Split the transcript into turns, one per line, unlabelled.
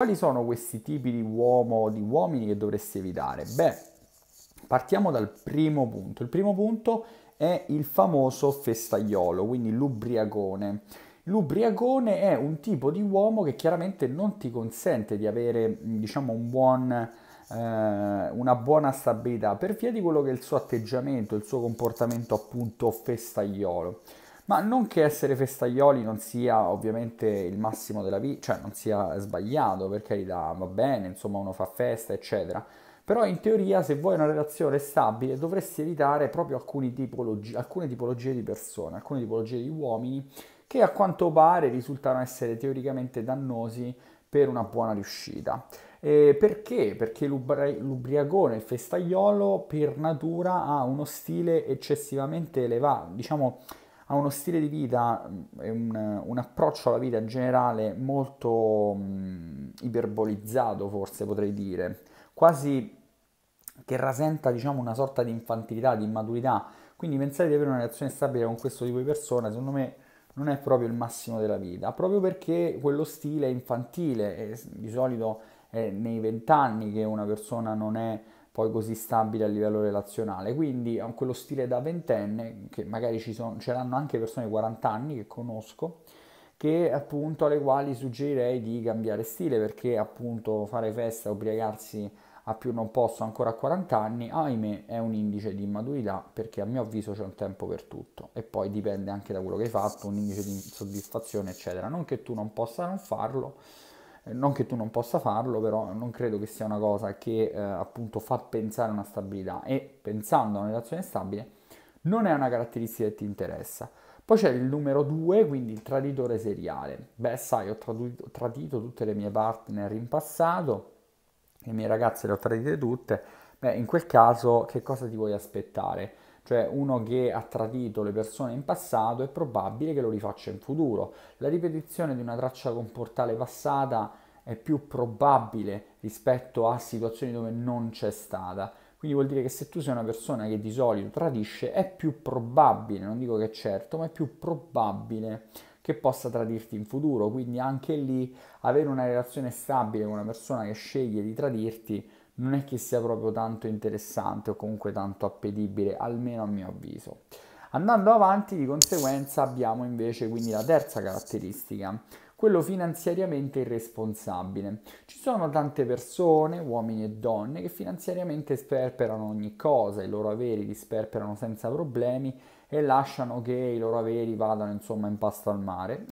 Quali sono questi tipi di uomo o di uomini che dovresti evitare? Beh, partiamo dal primo punto. Il primo punto è il famoso festaiolo, quindi l'ubriacone. L'ubriacone è un tipo di uomo che chiaramente non ti consente di avere, diciamo, un buon, eh, una buona stabilità per via di quello che è il suo atteggiamento, il suo comportamento appunto festaiolo. Ma non che essere festaioli non sia ovviamente il massimo della vita, cioè non sia sbagliato, per carità, va bene, insomma uno fa festa, eccetera. Però in teoria se vuoi una relazione stabile dovresti evitare proprio tipologi- alcune tipologie di persone, alcune tipologie di uomini che a quanto pare risultano essere teoricamente dannosi per una buona riuscita. Eh, perché? Perché l'ubri- l'ubriacone, il festaiolo, per natura ha uno stile eccessivamente elevato, diciamo ha uno stile di vita mm, e un, un, approccio alla vita generale molto mh, mm, iperbolizzato, forse potrei dire, quasi che rasenta diciamo una sorta di infantilità, di immaturità. Quindi pensare di avere una relazione stabile con questo tipo di persona, secondo me, non è proprio il massimo della vita, proprio perché quello stile è infantile, è, di solito è nei vent'anni che una persona non è poi così stabile a livello relazionale. Quindi ha quello stile da ventenne, che magari ci sono, ce l'hanno anche persone di 40 anni che conosco, che appunto alle quali suggerirei di cambiare stile perché appunto fare festa, ubriacarsi a più non posso ancora a 40 anni, ahimè è un indice di immaturità perché a mio avviso c'è un tempo per tutto e poi dipende anche da quello che hai fatto, un indice di insoddisfazione eccetera, non che tu non possa non farlo, eh, non che tu non possa farlo, però non credo che sia una cosa che eh, appunto fa pensare a una stabilità e pensando a una relazione stabile non è una caratteristica che ti interessa. Poi c'è il numero 2, quindi il traditore seriale. Beh, sai, ho tradito, tradito tutte le mie partner in passato, le mie ragazze le ho tradite tutte. Beh, in quel caso che cosa ti vuoi aspettare? cioè uno che ha tradito le persone in passato è probabile che lo rifaccia in futuro. La ripetizione di una traccia comportale passata è più probabile rispetto a situazioni dove non c'è stata. Quindi vuol dire che se tu sei una persona che di solito tradisce, è più probabile, non dico che è certo, ma è più probabile che possa tradirti in futuro. Quindi anche lì avere una relazione stabile con una persona che sceglie di tradirti non è che sia proprio tanto interessante o comunque tanto appetibile, almeno a mio avviso. Andando avanti di conseguenza abbiamo invece quindi la terza caratteristica, quello finanziariamente irresponsabile. Ci sono tante persone, uomini e donne, che finanziariamente sperperano ogni cosa, i loro averi li sperperano senza problemi e lasciano che i loro averi vadano insomma in pasto al mare